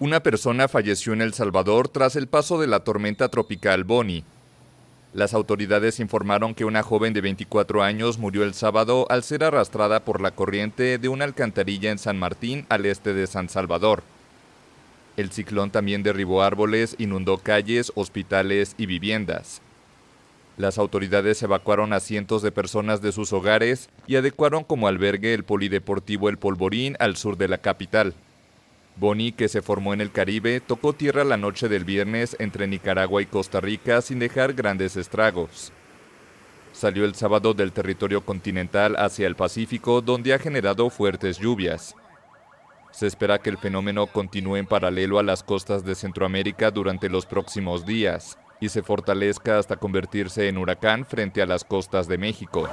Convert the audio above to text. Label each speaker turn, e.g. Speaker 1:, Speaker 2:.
Speaker 1: Una persona falleció en El Salvador tras el paso de la tormenta tropical Boni. Las autoridades informaron que una joven de 24 años murió el sábado al ser arrastrada por la corriente de una alcantarilla en San Martín al este de San Salvador. El ciclón también derribó árboles, inundó calles, hospitales y viviendas. Las autoridades evacuaron a cientos de personas de sus hogares y adecuaron como albergue el polideportivo El Polvorín al sur de la capital. Bonnie, que se formó en el Caribe, tocó tierra la noche del viernes entre Nicaragua y Costa Rica sin dejar grandes estragos. Salió el sábado del territorio continental hacia el Pacífico, donde ha generado fuertes lluvias. Se espera que el fenómeno continúe en paralelo a las costas de Centroamérica durante los próximos días y se fortalezca hasta convertirse en huracán frente a las costas de México.